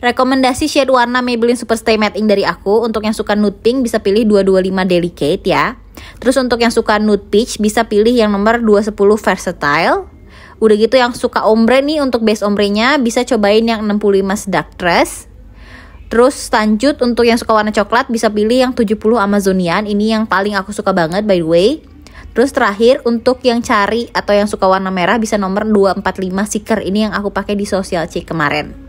Rekomendasi shade warna Maybelline Superstay Matte Ink dari aku untuk yang suka nude pink bisa pilih 225 Delicate ya. Terus untuk yang suka nude peach bisa pilih yang nomor 210 Versatile. Udah gitu yang suka ombre nih untuk base ombrenya bisa cobain yang 65 Seductress. Terus lanjut untuk yang suka warna coklat bisa pilih yang 70 Amazonian. Ini yang paling aku suka banget by the way. Terus terakhir untuk yang cari atau yang suka warna merah bisa nomor 245 Seeker. Ini yang aku pakai di Social check kemarin.